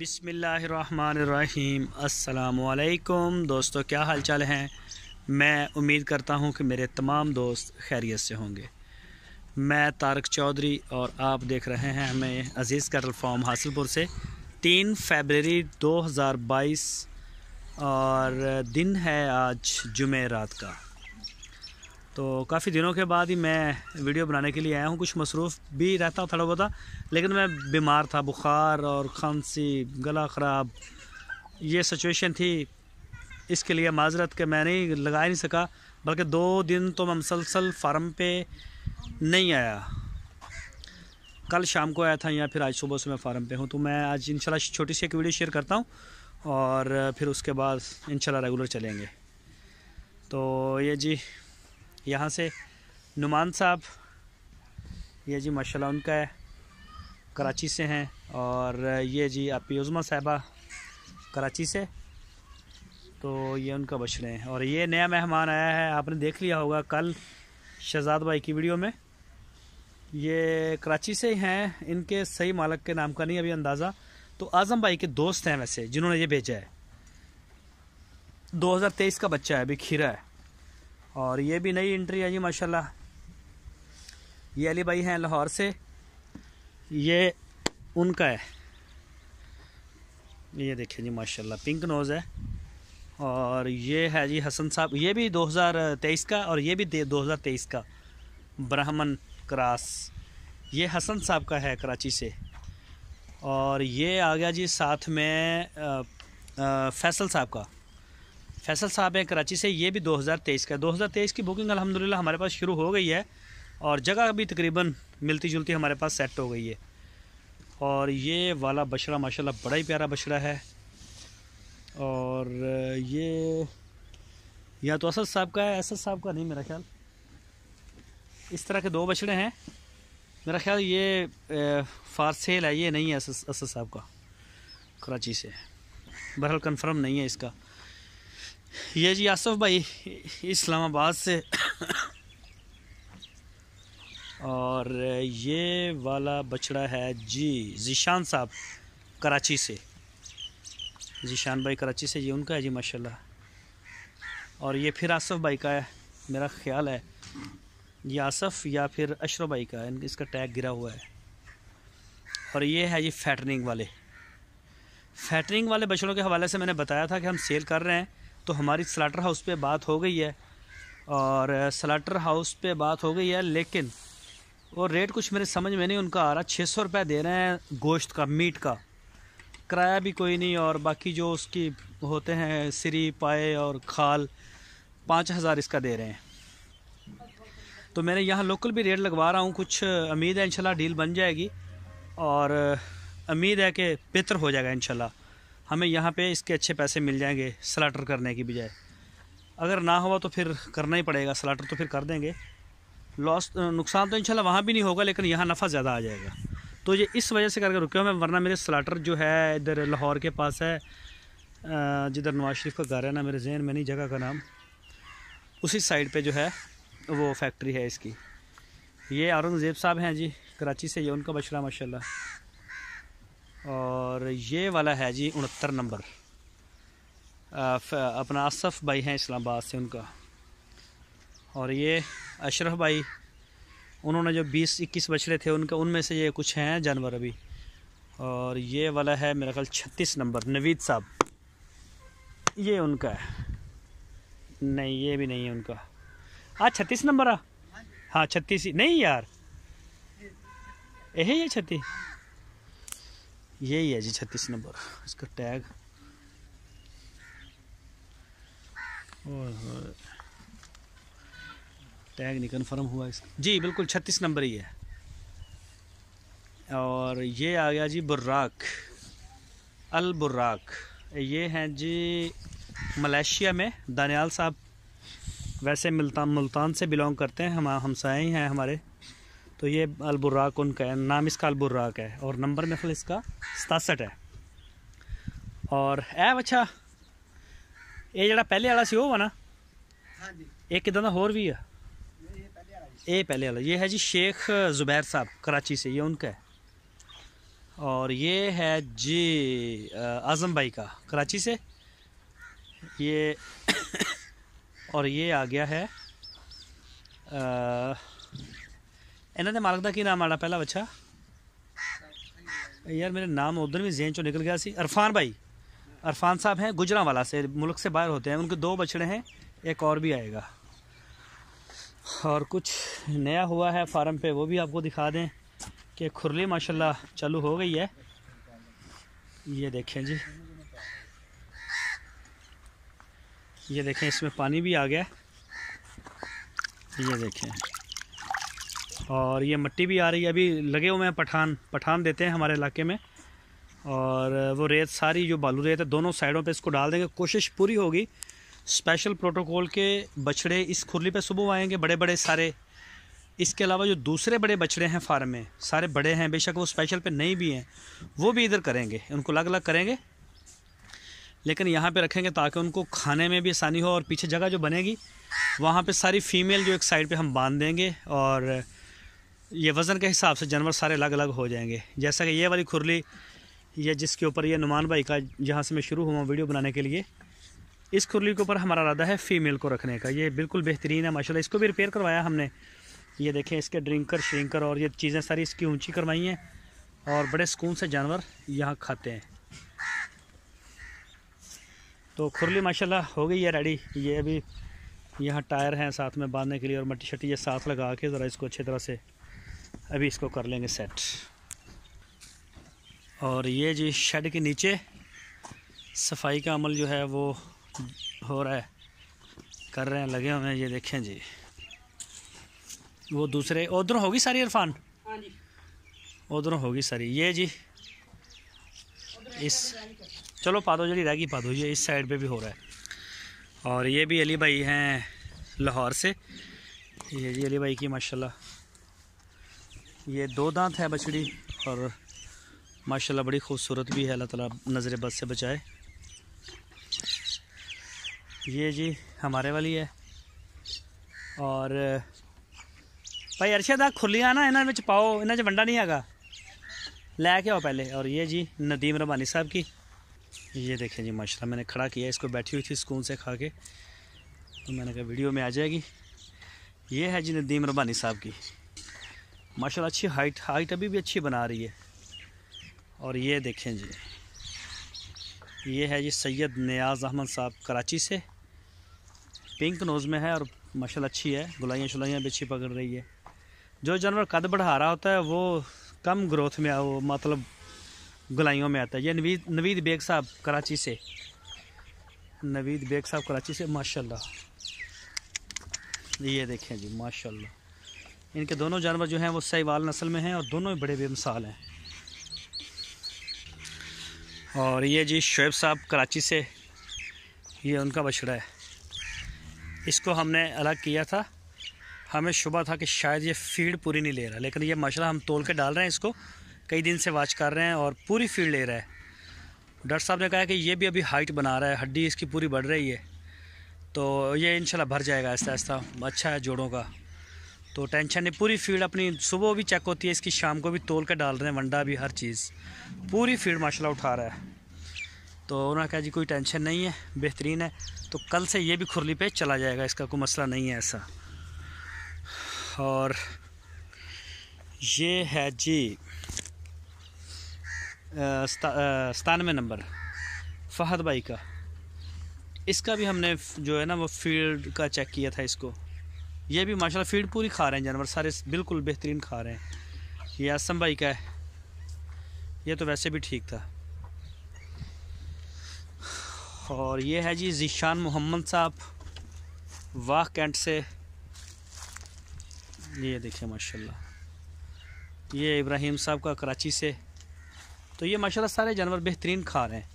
बिसमीम् अल्लाम दोस्तों क्या हाल चाल हैं मैं उम्मीद करता हूं कि मेरे तमाम दोस्त खैरियत से होंगे मैं तारक चौधरी और आप देख रहे हैं हमें अज़ीज़ कटल फॉर्म हासिलपुर से तीन फरवरी 2022 और दिन है आज जुमे रात का तो काफ़ी दिनों के बाद ही मैं वीडियो बनाने के लिए आया हूँ कुछ मसरूफ़ भी रहता हूँ थोड़ा बहुत लेकिन मैं बीमार था बुखार और खांसी गला ख़राब ये सिचुएशन थी इसके लिए माजरत के मैं नहीं लगा नहीं सका बल्कि दो दिन तो मैं मुसलसल फार्म पे नहीं आया कल शाम को आया था या फिर आज सुबह से मैं फार्म पे हूँ तो मैं आज इनशाला छोटी सी एक वीडियो शेयर करता हूँ और फिर उसके बाद इन रेगुलर चलेंगे तो ये जी यहाँ से नुमान साहब ये जी माशाल्लाह उनका है कराची से हैं और ये जी आपकी उज़मा साहबा कराची से तो ये उनका बछड़े हैं और ये नया मेहमान आया है आपने देख लिया होगा कल शहजाद भाई की वीडियो में ये कराची से ही हैं इनके सही मालक के नाम का नहीं अभी अंदाज़ा तो आज़म भाई के दोस्त हैं वैसे जिन्होंने ये भेजा है 2023 का बच्चा है अभी खीरा है और ये भी नई एंट्री है जी माशाल्लाह ये अली भाई हैं लाहौर से ये उनका है ये देखिए जी माशाल्लाह पिंक नोज़ है और ये है जी हसन साहब ये भी 2023 का और ये भी 2023 का ब्राह्मण क्रास ये हसन साहब का है कराची से और ये आ गया जी साथ में आ, आ, फैसल साहब का फैसल साहब हैं कराची से ये भी 2023 का 2023 की बुकिंग अलहमदिल्ला हमारे पास शुरू हो गई है और जगह भी तकरीबन मिलती जुलती हमारे पास सेट हो गई है और ये वाला बछड़ा माशाल्लाह बड़ा ही प्यारा बछड़ा है और ये या तो असद साहब का है असद साहब का नहीं मेरा ख्याल इस तरह के दो बछड़े हैं मेरा ख्याल ये फारसेल है ये नहीं है असद साहब का कराची से बहरहाल कन्फर्म नहीं है इसका ये जी आसफ भाई इस्लामाबाद से और ये वाला बछड़ा है जी जीशान साहब कराची से जीशान भाई कराची से ये उनका है जी माशाल्लाह और ये फिर आसफ़ भाई का है मेरा ख्याल है ये आसफ़ या फिर अशरफ भाई का है इसका टैग गिरा हुआ है और ये है जी फैटनिंग वाले फैटनिंग वाले बछड़ों के हवाले से मैंने बताया था कि हम सेल कर रहे हैं तो हमारी स्लाटर हाउस पे बात हो गई है और स्लाटर हाउस पे बात हो गई है लेकिन वो रेट कुछ मेरे समझ में नहीं उनका आ रहा छः सौ रुपये दे रहे हैं गोश्त का मीट का किराया भी कोई नहीं और बाकी जो उसकी होते हैं सिरी पाए और खाल पाँच हज़ार इसका दे रहे हैं तो मैंने यहाँ लोकल भी रेट लगवा रहा हूँ कुछ उम्मीद है इंशाल्लाह डील बन जाएगी और उम्मीद है कि बेहतर हो जाएगा इंशाल्लाह हमें यहाँ पे इसके अच्छे पैसे मिल जाएंगे स्लाटर करने की बजाय अगर ना हुआ तो फिर करना ही पड़ेगा स्लाटर तो फिर कर देंगे लॉस नुकसान तो इनशाला वहाँ भी नहीं होगा लेकिन यहाँ नफ़ा ज़्यादा आ जाएगा तो ये इस वजह से करके रुके हुए मैं वरना मेरे स्लाटर जो है इधर लाहौर के पास है जिधर नवाज शरीफ का घर है ना मेरे जहन में नहीं जगह का नाम उसी साइड पे जो है वो फैक्ट्री है इसकी ये औरंगज़ेब साहब हैं जी कराची से ये उनका बशरा माशाल्लाह और ये वाला है जी उनहत्तर नंबर अपना आसफ़ भाई हैं इस्लामाबाद से उनका और ये अशरफ भाई उन्होंने जो बीस इक्कीस बछड़े थे उनका उनमें से ये कुछ हैं जानवर अभी और ये वाला है मेरा ख्याल छत्तीस नंबर नवीद साहब ये उनका है नहीं ये भी नहीं है उनका हाँ छत्तीस नंबर आ हाँ छत्तीस नहीं यार यही है छत्तीस यही है जी छत्तीस नंबर इसका टैग टैग नहीं कन्फर्म हुआ इसका जी बिल्कुल छत्तीस नंबर ही है और ये आ गया जी बुर्राक अल बुर्राक ये हैं जी मलेशिया में दानियाल साहब वैसे मुल्तान मुल्तान से बिलोंग करते हैं हम हमसाए हैं हमारे तो ये अलबुर्राक उनका है नाम इसका अलबुर्राक है और नंबर महफिल इसका सतासठ है और ऐ अच्छा ये ਜਿਹੜਾ पहले वाला से ਉਹ ना एक कि होर भी है ये पहले वाला ये है जी शेख ज़ुबैर साहब कराची से ये उनका है और ये है जी आज़म भाई का कराची से ये और ये आ गया है आ, के मालक का की नाम आना पहला बच्चा यार मेरे नाम उधर भी जेन चो निकल गया सी अरफान भाई अरफान साहब हैं गुजरा वाला से मुल्क से बाहर होते हैं उनके दो बछड़े हैं एक और भी आएगा और कुछ नया हुआ है फार्म पे वो भी आपको दिखा दें कि खुरली माशाल्लाह चालू हो गई है ये देखें जी ये देखें इसमें पानी भी आ गया ये देखें और ये मिट्टी भी आ रही है अभी लगे हुए हैं पठान पठान देते हैं हमारे इलाके में और वो रेत सारी जो बालू रेत है दोनों साइडों पे इसको डाल देंगे कोशिश पूरी होगी स्पेशल प्रोटोकॉल के बछड़े इस खुरली पे सुबह आएंगे बड़े बड़े सारे इसके अलावा जो दूसरे बड़े बछड़े हैं फार्म में सारे बड़े हैं बेशक वो स्पेशल पे नहीं भी हैं वो भी इधर करेंगे उनको अलग अलग करेंगे लेकिन यहाँ पर रखेंगे ताकि उनको खाने में भी आसानी हो और पीछे जगह जो बनेगी वहाँ पे सारी फीमेल जो एक साइड पे हम बांध देंगे और ये वज़न के हिसाब से जानवर सारे अलग अलग हो जाएंगे जैसा कि ये वाली खुरली ये जिसके ऊपर ये नुमान भाई का जहाँ से मैं शुरू हुआ वीडियो बनाने के लिए इस खुरली के ऊपर हमारा इरादा है फ़ीमेल को रखने का ये बिल्कुल बेहतरीन है माशाल्लाह इसको भी रिपेयर करवाया हमने ये देखें इसके ड्रिंकर श्रिंकर और ये चीज़ें सारी इसकी ऊँची करवाई हैं और बड़े सुकून से जानवर यहाँ खाते हैं तो खुरली माशाल्लाह हो गई है रेडी ये अभी यहाँ टायर हैं साथ में बांधने के लिए और मट्टी शट्टी ये साथ लगा के ज़रा इसको अच्छी तरह से अभी इसको कर लेंगे सेट और ये जी शेड के नीचे सफाई का अमल जो है वो हो रहा है कर रहे हैं लगे हुए हैं ये देखें जी वो दूसरे उधर होगी सारी इरफान हाँ उधर होगी सारी ये जी इस चलो पा दो जी रह गई पा दो ये इस साइड पे भी हो रहा है और ये भी अली भाई हैं लाहौर से ये जी अली भाई की माशाल्लाह ये दो दांत है बछड़ी और माशाल्लाह बड़ी खूबसूरत भी है अल्लाह ताला नज़र बद से बचाए ये जी हमारे वाली है और भाई अर्शद आ खुलियाँ ना इन्होंने पाओ इन्होंने वंडा नहीं हैगा के आओ पहले और ये जी नदीम रबानी साहब की ये देखें जी माशा मैंने खड़ा किया इसको बैठी हुई थी स्कून से खा के तो मैंने कहा वीडियो में आ जाएगी ये है जी नदीम रबानी साहब की माशाल्लाह अच्छी हाइट हाइट अभी भी अच्छी बना रही है और ये देखें जी ये है जी सैयद नियाज़ अहमद साहब कराची से पिंक नोज़ में है और मशल अच्छी है गुलाइयाँ शुलाइयाँ भी अच्छी पकड़ रही है जो जानवर कद बढ़ा रहा होता है वो कम ग्रोथ में वो मतलब गुलाइयों में आता है ये नवीद नवीद बेग साहब कराची से नवीद बेग साहब कराची से माशाल्लाह ये देखें जी माशाल्लाह इनके दोनों जानवर जो हैं वो सहीवाल नस्ल में हैं और दोनों ही बड़े बेमिसाल हैं और ये जी शुएब साहब कराची से ये उनका बछड़ा है इसको हमने अलग किया था हमें शुबा था कि शायद ये फीड पूरी नहीं ले रहा लेकिन ये माशा हम तोल के डाल रहे हैं इसको कई दिन से वाच कर रहे हैं और पूरी फीड ले रहा है डॉक्टर साहब ने कहा कि ये भी अभी हाइट बना रहा है हड्डी इसकी पूरी बढ़ रही है तो ये इनशाला भर जाएगा ऐसा ऐसा अच्छा है जोड़ों का तो टेंशन नहीं पूरी फील्ड अपनी सुबह भी चेक होती है इसकी शाम को भी तोल कर डाल रहे हैं वंडा भी हर चीज़ पूरी फील्ड माशाल्लाह उठा रहा है तो उन्होंने कहा जी कोई टेंशन नहीं है बेहतरीन है तो कल से ये भी खुरली पे चला जाएगा इसका कोई मसला नहीं है ऐसा और ये है जी सतानवे नंबर फ़हद भाई का इसका भी हमने जो है ना वो फील्ड का चेक किया था इसको ये भी माशाल्लाह फीड पूरी खा रहे हैं जानवर सारे बिल्कुल बेहतरीन खा रहे हैं ये आसम भाई का है ये तो वैसे भी ठीक था और ये है जी जीशान मोहम्मद साहब वाह कैंट से ये देखिए माशाल्लाह ये इब्राहिम साहब का कराची से तो ये माशाल्लाह सारे जानवर बेहतरीन खा रहे हैं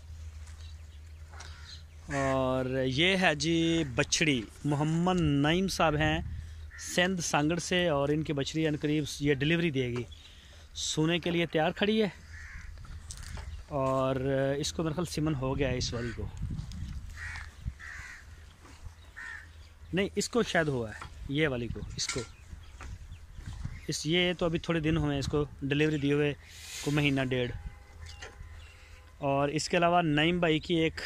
और ये है जी बछड़ी मोहम्मद नईम साहब हैं सेंध सांगड़ से और इनकी बछड़ी करीब ये डिलीवरी देगी सोने के लिए तैयार खड़ी है और इसको मेरे ख्याल सिमन हो गया है इस वाली को नहीं इसको शायद हुआ है ये वाली को इसको इस ये तो अभी थोड़े दिन हुए हैं इसको डिलीवरी दिए हुए को महीना डेढ़ और इसके अलावा नईम भाई की एक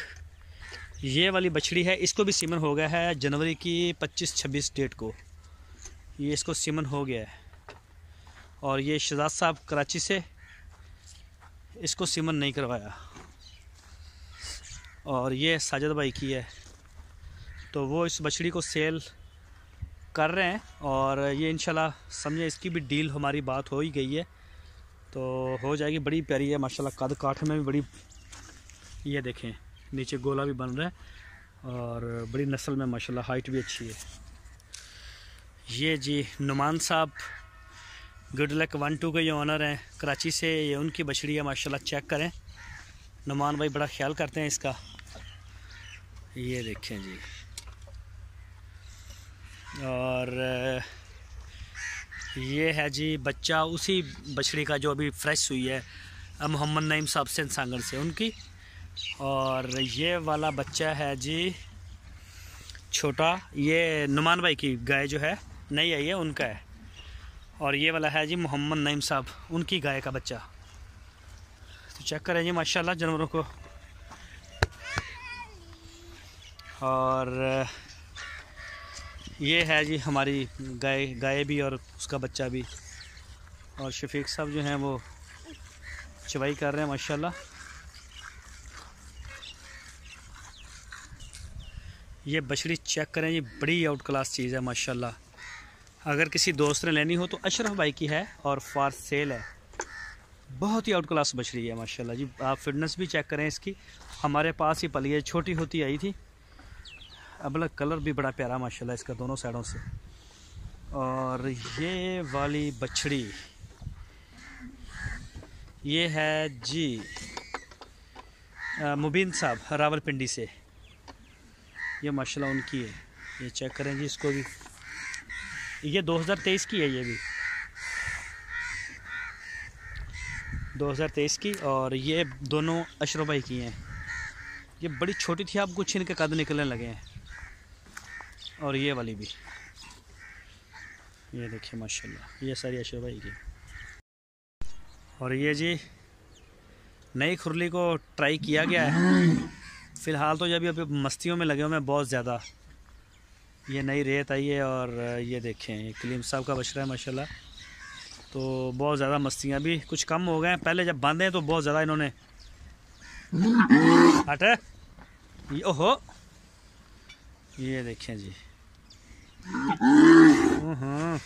ये वाली बछड़ी है इसको भी सीमन हो गया है जनवरी की 25-26 डेट को ये इसको सिमन हो गया है और ये शहजाद साहब कराची से इसको सिमन नहीं करवाया और ये साजद भाई की है तो वो इस बछड़ी को सेल कर रहे हैं और ये इनशाला समझे इसकी भी डील हमारी बात हो ही गई है तो हो जाएगी बड़ी प्यारी है माशाल्लाह कद काठ में भी बड़ी ये देखें नीचे गोला भी बन रहा है और बड़ी नस्ल में माशाल्लाह हाइट भी अच्छी है ये जी नुमान साहब गुड लक वन टू के ये ऑनर हैं कराची से ये उनकी बछड़ी है माशाल्लाह चेक करें नुमान भाई बड़ा ख्याल करते हैं इसका ये देखें जी और ये है जी बच्चा उसी बछड़ी का जो अभी फ्रेश हुई है मोहम्मद नईम साहब से सांगर से उनकी और ये वाला बच्चा है जी छोटा ये नुमान भाई की गाय जो है नहीं है उनका है और ये वाला है जी मोहम्मद नईम साहब उनकी गाय का बच्चा तो चेक करें जी माशाल्लाह जानवरों को और ये है जी हमारी गाय गाय भी और उसका बच्चा भी और शफीक साहब जो हैं वो चवाई कर रहे हैं माशाल्लाह ये बछड़ी चेक करें ये बड़ी आउट क्लास चीज़ है माशाल्लाह अगर किसी दोस्त ने लेनी हो तो अशरफ भाई की है और फॉर सेल है बहुत ही आउट क्लास बछड़ी है माशाल्लाह जी आप फिटनेस भी चेक करें इसकी हमारे पास ही पली है छोटी होती आई थी अबला कलर भी बड़ा प्यारा माशाल्लाह इसका दोनों साइडों से और ये वाली बछड़ी ये है जी मुबीन साहब रावलपिंडी से ये माशाल्लाह उनकी है ये चेक करें जी इसको भी ये 2023 की है ये भी 2023 की और ये दोनों अशरों भाई की हैं ये बड़ी छोटी थी आपको छीन के कद निकलने लगे हैं और ये वाली भी ये देखिए माशाल्लाह ये सारी अशरों भाई की और ये जी नई खुरली को ट्राई किया गया है फ़िलहाल तो जब अभी मस्तियों में लगे हुए हैं बहुत ज़्यादा ये नई रेत आई है और ये देखें ये कलीम साहब का बछरा है माशाल्लाह तो बहुत ज़्यादा मस्तियाँ भी कुछ कम हो गए हैं पहले जब बांधे तो बहुत ज़्यादा इन्होंने हट ओहो ये देखें जी हाँ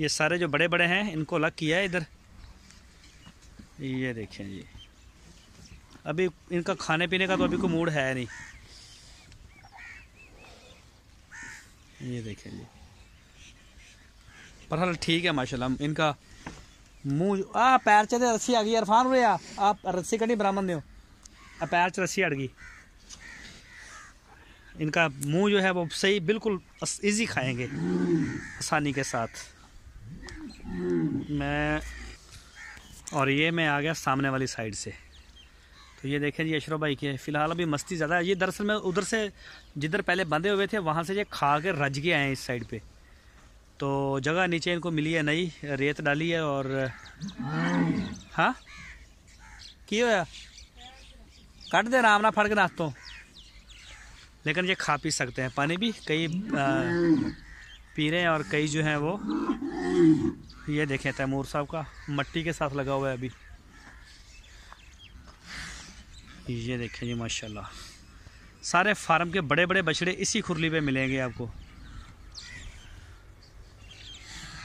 ये सारे जो बड़े बड़े हैं इनको अलग किया है इधर ये देखें जी अभी इनका खाने पीने का तो अभी कोई मूड है नहीं ये देखें जी पर हल ठीक है माशाल्लाह इनका मुँह आ पैर चले रस्सी आ गई इरफान रहा आप रस्सी नहीं बरामद दो आ पैर च रस्सी अड़ गई इनका मुंह जो है वो सही बिल्कुल इजी खाएंगे आसानी के साथ मैं और ये मैं आ गया सामने वाली साइड से तो ये देखें जी अशरफ भाई की फ़िलहाल अभी मस्ती ज़्यादा है ये दरअसल में उधर से जिधर पहले बंधे हुए थे वहाँ से ये खा के रज के आए हैं इस साइड पे तो जगह नीचे इनको मिली है नई रेत डाली है और हाँ की होया कट दे आराम ना फड़ के तो लेकिन ये खा पी सकते हैं पानी भी कई पी रहे हैं और कई जो हैं वो ये देखें तैमूर साहब का मट्टी के साथ लगा हुआ है अभी ये देखें जी माशाल्लाह सारे फार्म के बड़े बड़े बछड़े इसी खुरली पे मिलेंगे आपको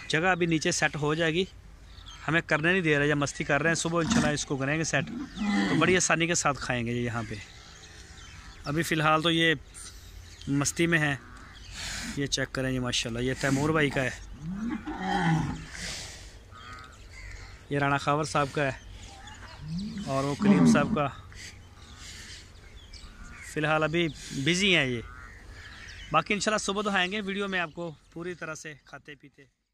जगह अभी नीचे सेट हो जाएगी हमें करने नहीं दे रहा जब मस्ती कर रहे हैं सुबह इंशाल्लाह इसको करेंगे सेट तो बड़ी आसानी के साथ खाएंगे ये यहाँ पे अभी फ़िलहाल तो ये मस्ती में है ये चेक करें जी माशाल्लाह ये तैमूर भाई का है ये राणा खावर साहब का है और वो करीम साहब का फ़िलहाल अभी बिज़ी हैं ये बाकी इंशाल्लाह सुबह तो आएंगे वीडियो में आपको पूरी तरह से खाते पीते